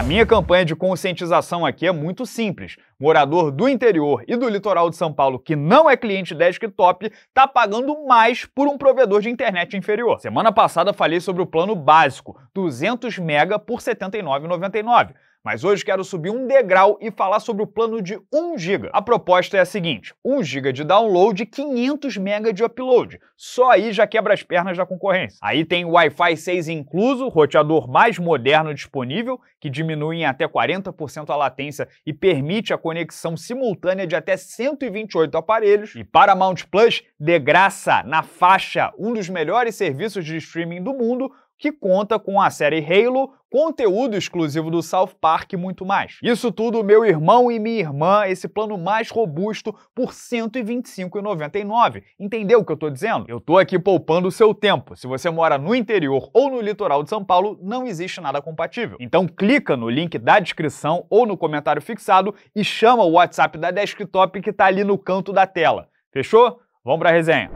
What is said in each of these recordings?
A minha campanha de conscientização aqui é muito simples. Morador do interior e do litoral de São Paulo que não é cliente desktop está pagando mais por um provedor de internet inferior. Semana passada falei sobre o plano básico, 200 mega por R$ 79,99. Mas hoje quero subir um degrau e falar sobre o plano de 1 GB. A proposta é a seguinte: 1 GB de download e 500 MB de upload. Só aí já quebra as pernas da concorrência. Aí tem Wi-Fi 6 incluso, roteador mais moderno disponível, que diminui em até 40% a latência e permite a conexão simultânea de até 128 aparelhos. E para Mount Plus, de graça, na faixa, um dos melhores serviços de streaming do mundo que conta com a série Halo, conteúdo exclusivo do South Park e muito mais. Isso tudo, meu irmão e minha irmã, esse plano mais robusto por R$ 125,99. Entendeu o que eu tô dizendo? Eu tô aqui poupando o seu tempo. Se você mora no interior ou no litoral de São Paulo, não existe nada compatível. Então clica no link da descrição ou no comentário fixado e chama o WhatsApp da Desktop que tá ali no canto da tela. Fechou? Vamos pra resenha.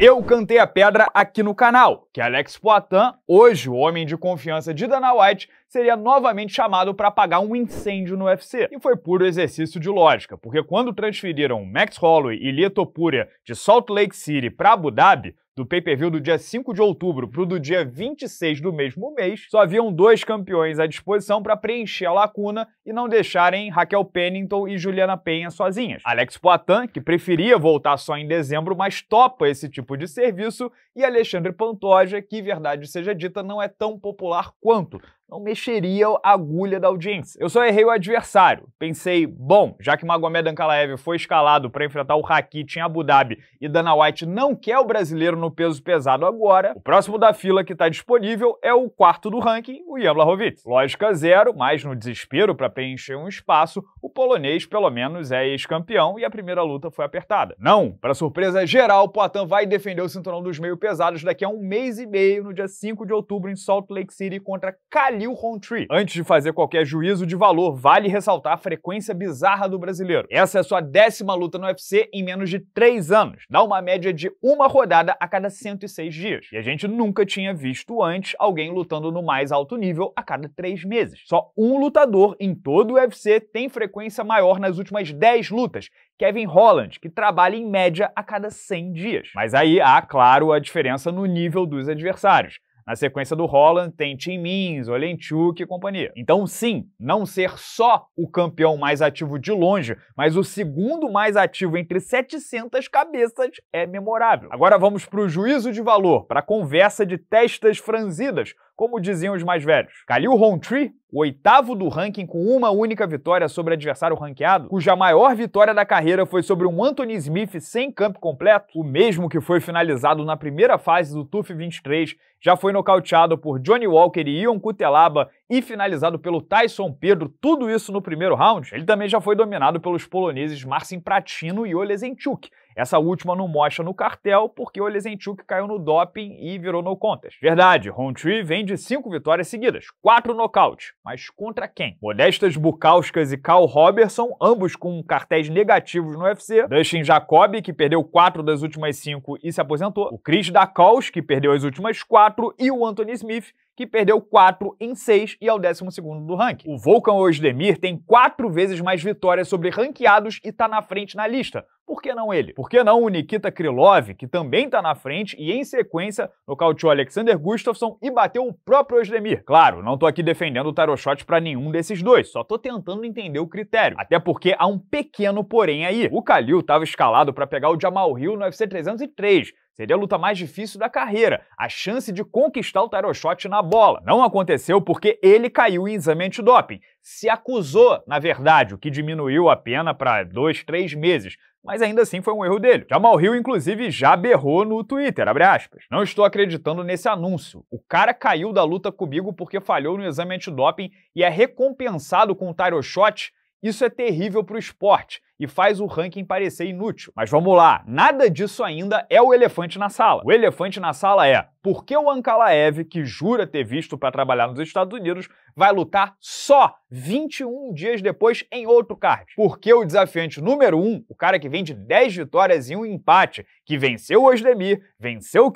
Eu cantei a pedra aqui no canal, que Alex Poitin, hoje o homem de confiança de Dana White, seria novamente chamado para apagar um incêndio no UFC. E foi puro exercício de lógica, porque quando transferiram Max Holloway e Lia Topuria de Salt Lake City para Abu Dhabi, do pay-per-view do dia 5 de outubro para do dia 26 do mesmo mês, só haviam dois campeões à disposição para preencher a lacuna e não deixarem Raquel Pennington e Juliana Penha sozinhas. Alex Poitin, que preferia voltar só em dezembro, mas topa esse tipo de serviço, e Alexandre Pantoja, que, verdade seja dita, não é tão popular quanto, não mexeria a agulha da audiência. Eu só errei o adversário. Pensei, bom, já que Magomed Ankalaev foi escalado para enfrentar o Rakit em Abu Dhabi e Dana White não quer o brasileiro no peso pesado agora, o próximo da fila que está disponível é o quarto do ranking, o Jan Blachowicz. Lógica zero, mas no desespero para preencher um espaço, o polonês pelo menos é ex-campeão e a primeira luta foi apertada. Não, para surpresa geral, Poitin vai defender o cinturão dos meio pesados daqui a um mês e meio, no dia 5 de outubro em Salt Lake City contra Cali Lil Rowntree. Antes de fazer qualquer juízo de valor, vale ressaltar a frequência bizarra do brasileiro. Essa é a sua décima luta no UFC em menos de três anos. Dá uma média de uma rodada a cada 106 dias. E a gente nunca tinha visto antes alguém lutando no mais alto nível a cada três meses. Só um lutador em todo o UFC tem frequência maior nas últimas 10 lutas, Kevin Holland, que trabalha em média a cada 100 dias. Mas aí há, claro, a diferença no nível dos adversários. Na sequência do Holland tem Tim Means, Olenchuk e companhia. Então sim, não ser só o campeão mais ativo de longe, mas o segundo mais ativo entre 700 cabeças é memorável. Agora vamos para o juízo de valor, para a conversa de testas franzidas, como diziam os mais velhos. Khalil Rountree, o oitavo do ranking com uma única vitória sobre adversário ranqueado, cuja maior vitória da carreira foi sobre um Anthony Smith sem campo completo, o mesmo que foi finalizado na primeira fase do TUF 23, já foi nocauteado por Johnny Walker e Ion Cutelaba e finalizado pelo Tyson Pedro, tudo isso no primeiro round. Ele também já foi dominado pelos poloneses Marcin Pratino e Olesenchuk, essa última não mostra no cartel porque o Olesenchuk caiu no doping e virou no contest. Verdade, Rountree vem de cinco vitórias seguidas, quatro nocaute. Mas contra quem? Modestas Bukauskas e Cal Robertson, ambos com cartéis negativos no UFC. Dustin Jacob, que perdeu quatro das últimas cinco e se aposentou. O Chris Dakaus, que perdeu as últimas quatro. E o Anthony Smith, que perdeu 4 em 6 e é o 12 do ranking. O Volkan Ozdemir tem 4 vezes mais vitórias sobre ranqueados e está na frente na lista, por que não ele? Por que não o Nikita Krylov, que também está na frente e em sequência nocauteou Alexander Gustafsson e bateu o próprio Osdemir? Claro, não tô aqui defendendo o Shot para nenhum desses dois, só tô tentando entender o critério. Até porque há um pequeno porém aí. O Kalil estava escalado para pegar o Jamal Hill no UFC 303, Seria a luta mais difícil da carreira, a chance de conquistar o Shot na bola. Não aconteceu porque ele caiu em exame antidoping se acusou, na verdade, o que diminuiu a pena para dois, três meses. Mas ainda assim foi um erro dele. Jamal Hill, inclusive, já berrou no Twitter, abre aspas. Não estou acreditando nesse anúncio. O cara caiu da luta comigo porque falhou no exame antidoping e é recompensado com o um Tyro Shot. Isso é terrível para o esporte e faz o ranking parecer inútil. Mas vamos lá, nada disso ainda é o elefante na sala. O elefante na sala é por que o Ankalaev, que jura ter visto para trabalhar nos Estados Unidos, vai lutar só 21 dias depois em outro card? Porque o desafiante número 1, um, o cara que vem de 10 vitórias e um empate, que venceu o Osdemir, venceu o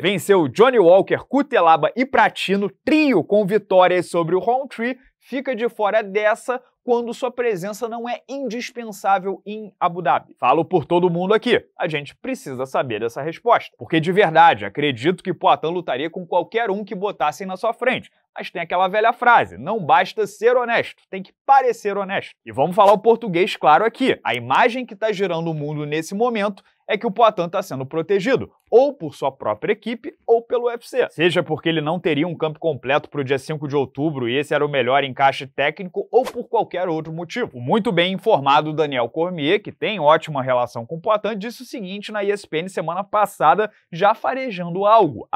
venceu o Johnny Walker, Cutelaba e Pratino, trio com vitórias sobre o tree, fica de fora dessa quando sua presença não é indispensável em Abu Dhabi? Falo por todo mundo aqui. A gente precisa saber dessa resposta. Porque de verdade, acredito que Poitin lutaria com qualquer um que botassem na sua frente. Mas tem aquela velha frase: não basta ser honesto, tem que parecer honesto. E vamos falar o português claro aqui. A imagem que está girando o mundo nesse momento é que o Poitin está sendo protegido, ou por sua própria equipe, ou pelo UFC. Seja porque ele não teria um campo completo para o dia 5 de outubro e esse era o melhor encaixe técnico, ou por qualquer outro motivo. O muito bem informado Daniel Cormier, que tem ótima relação com o Poitin, disse o seguinte na ESPN semana passada, já farejando algo,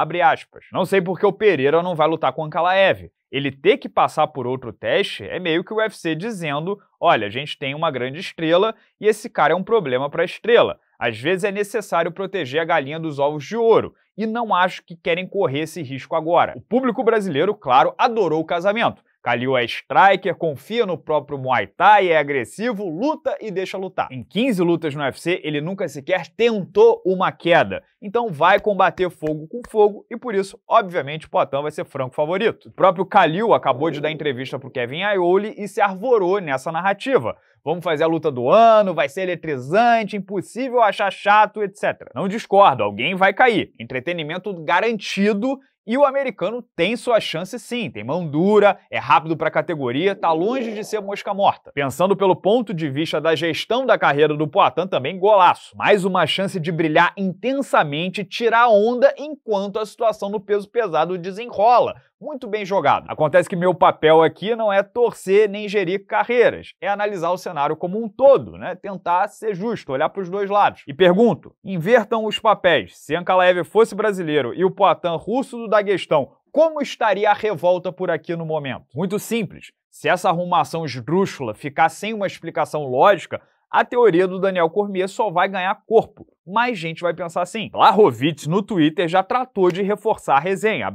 Não sei porque o Pereira não vai lutar com o Ankalaev ele ter que passar por outro teste é meio que o UFC dizendo: olha, a gente tem uma grande estrela e esse cara é um problema para a estrela. Às vezes é necessário proteger a galinha dos ovos de ouro, e não acho que querem correr esse risco agora. O público brasileiro, claro, adorou o casamento. Kalil é striker, confia no próprio Muay Thai, é agressivo, luta e deixa lutar. Em 15 lutas no UFC, ele nunca sequer tentou uma queda. Então vai combater fogo com fogo e por isso, obviamente, o Potão vai ser franco favorito. O próprio Kalil acabou de dar entrevista pro Kevin Aioli e se arvorou nessa narrativa. Vamos fazer a luta do ano, vai ser eletrizante, impossível achar chato, etc. Não discordo, alguém vai cair. Entretenimento garantido e o americano tem sua chance sim, tem mão dura, é rápido para a categoria, tá longe de ser mosca morta. Pensando pelo ponto de vista da gestão da carreira do Poitin, também golaço. Mais uma chance de brilhar intensamente, tirar onda enquanto a situação no peso pesado desenrola. Muito bem jogado. Acontece que meu papel aqui não é torcer nem gerir carreiras, é analisar o cenário Bolsonaro como um todo, né? Tentar ser justo, olhar para os dois lados. E pergunto: invertam os papéis. Se Ankalaev fosse brasileiro e o Poitin russo do Daguestão, como estaria a revolta por aqui no momento? Muito simples. Se essa arrumação esdrúxula ficar sem uma explicação lógica, a teoria do Daniel Cormier só vai ganhar corpo. Mais gente vai pensar assim. Lahovic no Twitter já tratou de reforçar a resenha,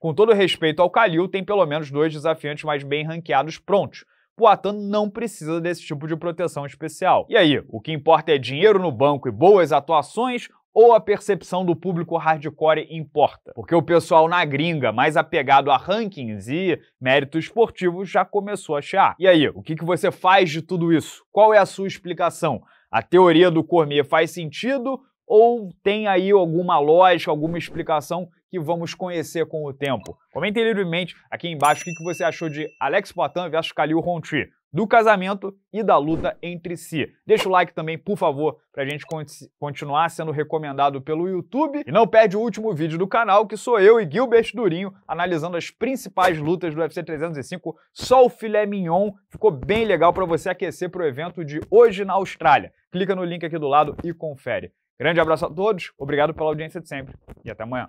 Com todo respeito ao Kalil, tem pelo menos dois desafiantes mais bem ranqueados prontos o Atan não precisa desse tipo de proteção especial. E aí, o que importa é dinheiro no banco e boas atuações? Ou a percepção do público hardcore importa? Porque o pessoal na gringa, mais apegado a rankings e mérito esportivo, já começou a chiar. E aí, o que, que você faz de tudo isso? Qual é a sua explicação? A teoria do Cormier faz sentido ou tem aí alguma lógica, alguma explicação que vamos conhecer com o tempo. Comentem livremente aqui embaixo o que você achou de Alex Poitin versus Khalil Rountree, do casamento e da luta entre si. Deixa o like também, por favor, para a gente continuar sendo recomendado pelo YouTube. E não perde o último vídeo do canal, que sou eu e Gilbert Durinho analisando as principais lutas do UFC 305, só o filé mignon. Ficou bem legal para você aquecer para o evento de hoje na Austrália. Clica no link aqui do lado e confere. Grande abraço a todos, obrigado pela audiência de sempre e até amanhã.